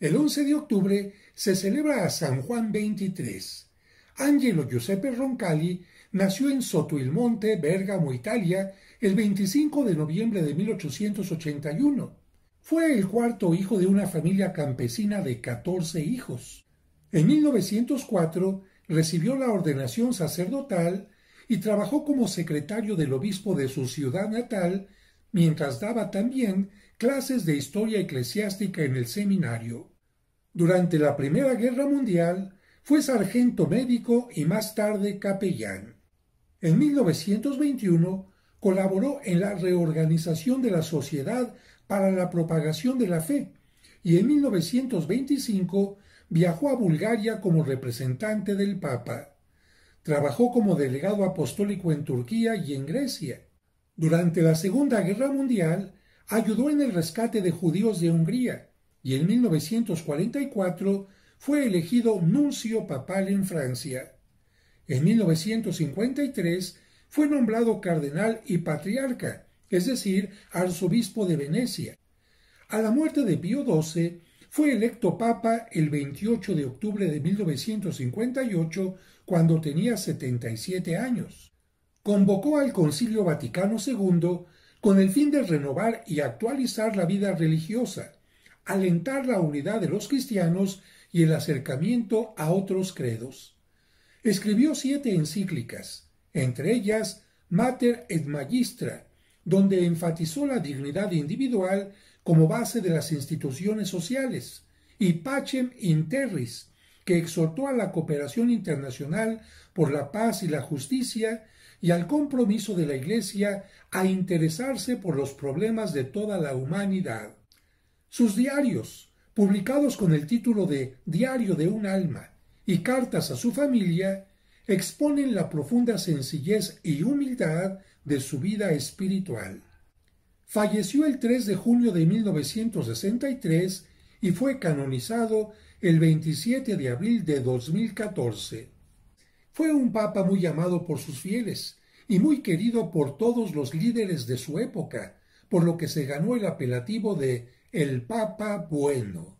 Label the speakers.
Speaker 1: El 11 de octubre se celebra a San Juan 23. Angelo Giuseppe Roncalli nació en Soto il Monte, Bérgamo, Italia, el 25 de noviembre de 1881. Fue el cuarto hijo de una familia campesina de catorce hijos. En 1904 recibió la ordenación sacerdotal y trabajó como secretario del obispo de su ciudad natal, mientras daba también clases de historia eclesiástica en el seminario. Durante la Primera Guerra Mundial fue sargento médico y más tarde capellán. En 1921 colaboró en la reorganización de la Sociedad para la Propagación de la Fe y en 1925 viajó a Bulgaria como representante del Papa. Trabajó como delegado apostólico en Turquía y en Grecia. Durante la Segunda Guerra Mundial ayudó en el rescate de judíos de Hungría y en 1944 fue elegido nuncio papal en Francia. En 1953 fue nombrado cardenal y patriarca, es decir, arzobispo de Venecia. A la muerte de Pío XII, fue electo papa el 28 de octubre de 1958, cuando tenía 77 años. Convocó al Concilio Vaticano II con el fin de renovar y actualizar la vida religiosa, alentar la unidad de los cristianos y el acercamiento a otros credos. Escribió siete encíclicas, entre ellas Mater et Magistra, donde enfatizó la dignidad individual como base de las instituciones sociales, y Pacem in Terris, que exhortó a la cooperación internacional por la paz y la justicia y al compromiso de la Iglesia a interesarse por los problemas de toda la humanidad. Sus diarios, publicados con el título de Diario de un alma y cartas a su familia, exponen la profunda sencillez y humildad de su vida espiritual. Falleció el 3 de junio de 1963 y fue canonizado el 27 de abril de 2014. Fue un papa muy amado por sus fieles y muy querido por todos los líderes de su época, por lo que se ganó el apelativo de el Papa Bueno.